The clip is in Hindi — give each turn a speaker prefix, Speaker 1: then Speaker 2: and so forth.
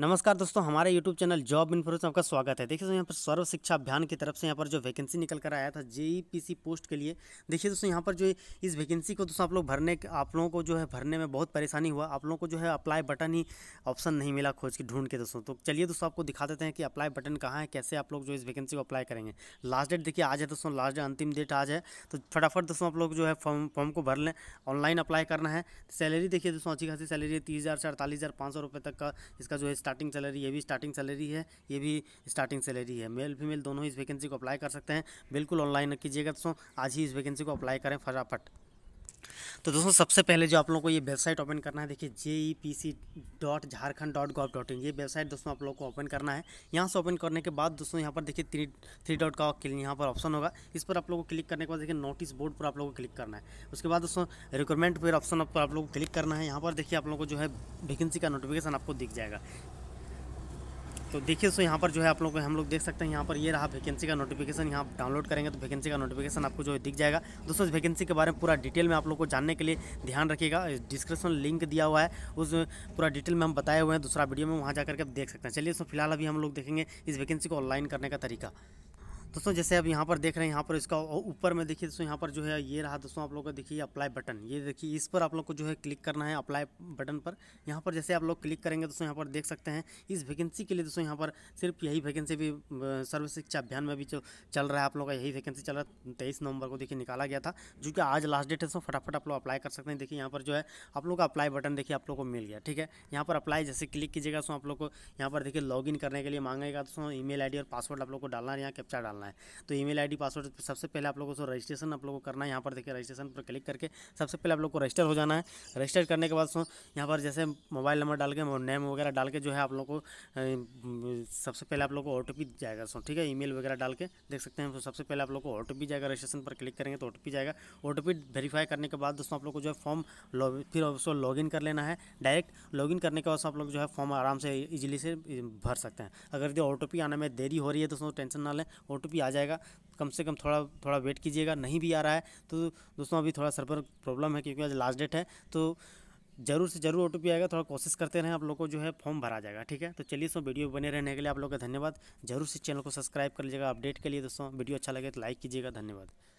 Speaker 1: नमस्कार दोस्तों हमारे YouTube चैनल जॉब इन आपका स्वागत है देखिए दोस्तों यहाँ पर सर्व शिक्षा अभियान की तरफ से यहाँ पर जो वैकेंसी निकल कर आया था जेईपीसी पोस्ट के लिए देखिए दोस्तों यहाँ पर जो इस वैकेंसी को दोस्तों आप लोग भरने आप लोगों को जो है भरने में बहुत परेशानी हुआ आप लोगों को जो है अप्लाई बटन ही ऑप्शन नहीं मिला खोज के ढूंढ के दोस्तों तो चलिए दोस्तों आपको दिखा देते हैं कि अप्लाई बटन कहाँ है कैसे आप लोग जो इस वैकेंसी को अप्लाई करेंगे लास्ट डेट देखिए आज है दोस्तों लास्ट डेट अंतिम डेट आज है तो फटाफट दोस्तों आप लोग जो है फॉर्म फॉर्म को भर लें ऑनलाइन अप्लाई करना है सैलरी देखिए दोस्तों अच्छी खासी सैलरी है तीस हज़ार चार तक का इसका जो है स्टार्टिंग सैलरी ये भी स्टार्टिंग सैलरी है ये भी स्टार्टिंग सैलरी है मेल फीमेल दोनों ही इस वैकेंसी को अप्लाई कर सकते हैं बिल्कुल ऑनलाइन कीजिएगा दोस्तों आज ही इस वैकेंसी को अप्लाई करें फटाफट तो दोस्तों सबसे पहले जो आप लोगों को ये वेबसाइट ओपन करना है देखिए J E P C dot Jharkhand dot gov dot in ये वेबसाइट दोस्तों आप लोगों को ओपन करना है यहाँ से ओपन करने के बाद दोस्तों यहाँ पर देखिए थ्री थ्री डॉट का यहाँ पर ऑप्शन होगा इस पर आप लोगों को क्लिक करने के बाद देखिए नोटिस बोर्ड पर आप लोगों को क्लिक करना है उसके बाद दोस्तों रिक्वायरमेंट पर ऑप्शन पर आप लोगों को क्लिक करना है यहाँ पर देखिए आप लोगों को जो है वैकेंसी का नोटिफिकेशन आपको दिख जाएगा तो देखिए सो यहाँ पर जो है आप लोग हम लोग देख सकते हैं यहाँ पर ये रहा वैकेंसी का नोटिफिकेशन यहाँ डाउनलोड करेंगे तो वैकेंसी का नोटिफिकेशन आपको जो है दिख जाएगा दोस्तों इस वैकेंसी के बारे में पूरा डिटेल में आप लोग को जानने के लिए ध्यान रखिएगा डिस्क्रिप्शन लिंक दिया हुआ है उस पूरा डिटेल में हम बताए हुए हैं दूसरा वीडियो में वहाँ जा करके आप देख सकते हैं चलिए सो फिलहाल अभी हम लोग देखेंगे इस वैकेंसी को ऑनलाइन करने का तरीका दोस्तों जैसे अब यहाँ पर देख रहे हैं यहाँ पर इसका ऊपर में देखिए दोस्तों यहाँ पर जो है ये रहा दोस्तों आप लोग का देखिए अप्लाई बटन ये देखिए इस पर आप लोग को जो है क्लिक करना है अप्लाई बटन पर यहाँ पर जैसे आप लोग क्लिक करेंगे दोस्तों यहाँ पर देख सकते हैं इस वैकेंसी के लिए दोस्तों यहाँ पर सिर्फ यही वैकेंसी भी सर्व शिक्षा अभियान में भी जो चल रहा है आप लोग का यही वैकेंसी चल रहा है तेईस नवंबर को देखिए निकाला गया था जो कि आज लास्ट डेट है दोस्तों फटाफट आप लोग अप्लाई कर सकते हैं देखिए यहाँ पर जो है आप लोग का अप्लाई बटन देखिए आप लोग को मिल गया ठीक है यहाँ पर अप्लाई जैसे क्लिक कीजिएगा दोस्तों आप लोग को यहाँ पर देखिए लॉग करने के लिए मांगेगा दोस्तों ई मेल और पासवर्ड आप लोग को डालना है यहाँ कैप्चा डालना है है तो ई मेल पासवर्ड सबसे पहले आप लोगों को रजिस्ट्रेशन आप लोग को करना है यहाँ पर देखिए रजिस्ट्रेशन पर क्लिक करके सबसे पहले आप लोग को रजिस्टर हो जाना है रजिस्टर करने के बाद यहाँ पर जैसे मोबाइल नंबर डाल के नेम वगैरह डाल के जो है आप लोग को सबसे पहले आप लोग को ओ जाएगा सो ठीक है ईमेल वगैरह डाल के देख सकते हैं तो सबसे पहले आप लोग को ओ जाएगा रजिस्ट्रेशन पर क्लिक करेंगे तो ओ जाएगा ओ वेरीफाई करने के बाद दोस्तों आप लोग को जो है फॉर्म फिर उसको लॉगिन कर लेना है डायरेक्ट लॉगिन करने के बाद आप लोग जो है फॉर्म आराम से इजीली से भर सकते हैं अगर यदि ओ आने में देरी हो रही है दोस्तों टेंशन ना लें ओ भी आ जाएगा कम से कम थोड़ा थोड़ा वेट कीजिएगा नहीं भी आ रहा है तो दोस्तों अभी थोड़ा सर्वर प्रॉब्लम है क्योंकि आज लास्ट डेट है तो जरूर से जरूर ओ आएगा थोड़ा कोशिश करते रहें आप लोग को जो है फॉर्म भरा जाएगा ठीक है तो चलिए दोस्तों वीडियो बने रहने के लिए आप लोगों का धन्यवाद जरूर से चैनल को सब्सक्राइब कर लीजिएगा अपडेट के लिए दोस्तों वीडियो अच्छा लगे तो लाइक कीजिएगा धन्यवाद